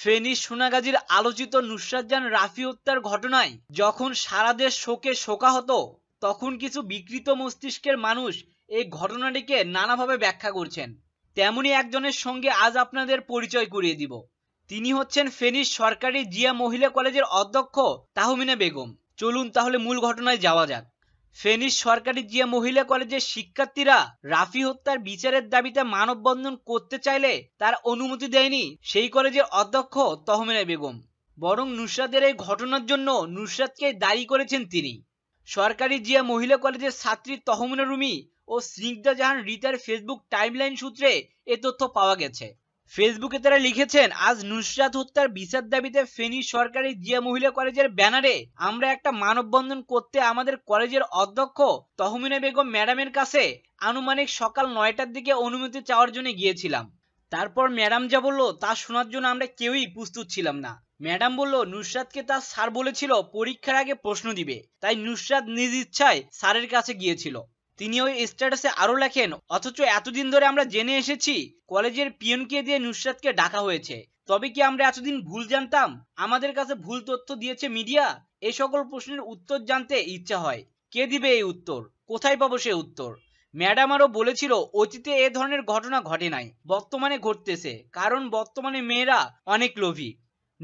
ফেনী সোনাগাজীর আলোচিত নুসরাজান রাফি হত্যার ঘটনায় যখন সারাদেশ শোকে শোকে শোকাহত তখন কিছু বিকৃত মস্তিষ্কের মানুষ এই ঘটনাটিকে নানাভাবে ব্যাখ্যা করছেন তেমনি একজনের সঙ্গে আজ আপনাদের পরিচয় করিয়ে দিব তিনি হচ্ছেন ফেনীর সরকারি জিয়া মহিলা কলেজের অধ্যক্ষ তাহমিনা বেগম চলুন তাহলে মূল ঘটনায় যাওয়া যাক ফেনীর সরকারি জিয়া মহিলা কলেজের শিক্ষার্থীরা রাফি হত্যার বিচারের দাবিতে মানববন্ধন করতে চাইলে তার অনুমতি দেয়নি সেই কলেজের অধ্যক্ষ তহমিনা বেগম বরং নুসরাতের এই ঘটনার জন্য নুসরাতকে দায়ী করেছেন তিনি সরকারি জিয়া মহিলা কলেজের ছাত্রী তহমিনা রুমি ও স্নিগ্ধা জাহান রিতার ফেসবুক টাইমলাইন সূত্রে এ তথ্য পাওয়া গেছে ফেসবুকে তারা লিখেছেন আজ নুসরাত হত্যার বিচার দাবিতে ফেনী সরকারি জিয়া মহিলা কলেজের ব্যানারে আমরা একটা মানববন্ধন করতে আমাদের কলেজের অধ্যক্ষ তহমিনা বেগম ম্যাডামের কাছে আনুমানিক সকাল নয়টার দিকে অনুমতি চাওয়ার জন্য গিয়েছিলাম তারপর ম্যাডাম যা বললো তা শোনার জন্য আমরা কেউই প্রস্তুত ছিলাম না ম্যাডাম বলল নুসরাতকে তার স্যার বলেছিল পরীক্ষার আগে প্রশ্ন দিবে তাই নুসরাত নিজ ইচ্ছায় স্যারের কাছে গিয়েছিল তিনি ওই স্ট্যাটাসে আরও লেখেন অথচ এতদিন ধরে আমরা জেনে এসেছি কলেজের পিয়নকে দিয়ে নুসরাতকে ডাকা হয়েছে তবে কি আমরা এতদিন ভুল জানতাম আমাদের কাছে ভুল তথ্য দিয়েছে মিডিয়া এ সকল প্রশ্নের উত্তর জানতে ইচ্ছা হয় কে দিবে এই উত্তর কোথায় পাবো সে উত্তর ম্যাডাম আরও বলেছিল অতীতে এ ধরনের ঘটনা ঘটে নাই বর্তমানে ঘটতেছে কারণ বর্তমানে মেয়েরা অনেক লোভী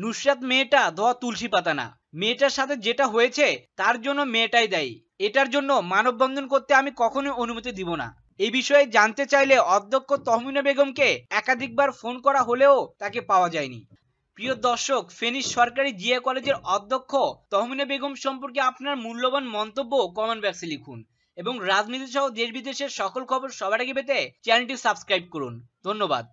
নুসরাত মেয়েটা ধোয়া তুলসী পাতা না মেয়েটার সাথে যেটা হয়েছে তার জন্য মেয়েটাই দায়ী এটার জন্য মানববন্ধন করতে আমি কখনোই অনুমতি দিব না এই বিষয়ে জানতে চাইলে অধ্যক্ষ তহমিনা বেগমকে একাধিকবার ফোন করা হলেও তাকে পাওয়া যায়নি প্রিয় দর্শক ফেনী সরকারি জিয়া কলেজের অধ্যক্ষ তহমিনা বেগম সম্পর্কে আপনার মূল্যবান মন্তব্য কমেন্ট বক্সে লিখুন এবং রাজনীতি সহ দেশ বিদেশের সকল খবর সবার আগে পেতে চ্যানেলটি সাবস্ক্রাইব করুন ধন্যবাদ